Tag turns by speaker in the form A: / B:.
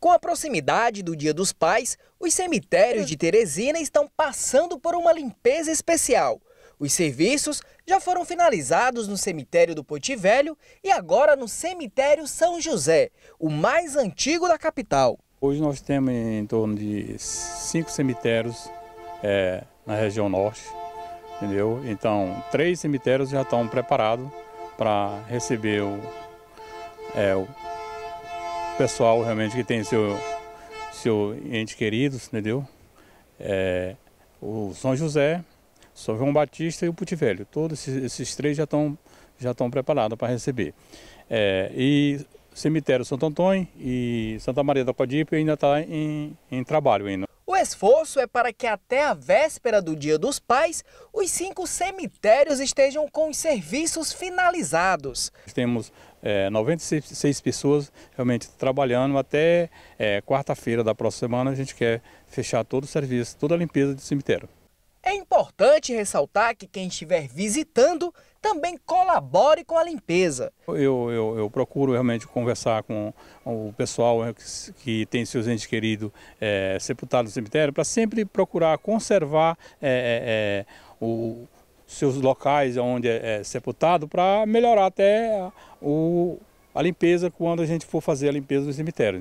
A: Com a proximidade do Dia dos Pais, os cemitérios de Teresina estão passando por uma limpeza especial. Os serviços já foram finalizados no cemitério
B: do Poti Velho e agora no cemitério São José, o mais antigo da
C: capital. Hoje nós temos em torno de cinco cemitérios é, na região norte, entendeu? Então, três cemitérios já estão preparados para receber o, é, o pessoal realmente que tem seu, seu ente queridos, entendeu? É, o São José, São João Batista e o Puti Velho. Todos esses, esses três já estão já estão preparados para receber. É, e cemitério Santo Antônio e Santa Maria da Codipe ainda está em, em trabalho ainda
A: esforço é para que até a véspera do Dia dos Pais, os cinco cemitérios estejam com os serviços
C: finalizados. Temos é, 96 pessoas realmente trabalhando até é, quarta-feira da próxima semana. A gente quer fechar todo o serviço, toda a limpeza do cemitério
B: importante ressaltar que quem estiver visitando também colabore
C: com a limpeza. Eu, eu, eu procuro realmente conversar com o pessoal que, tem seus entes queridos é, sepultados no cemitério para sempre procurar conservar é, é, o seus locais onde é, é sepultado para melhorar até o, a limpeza quando a gente for fazer a limpeza do cemitério.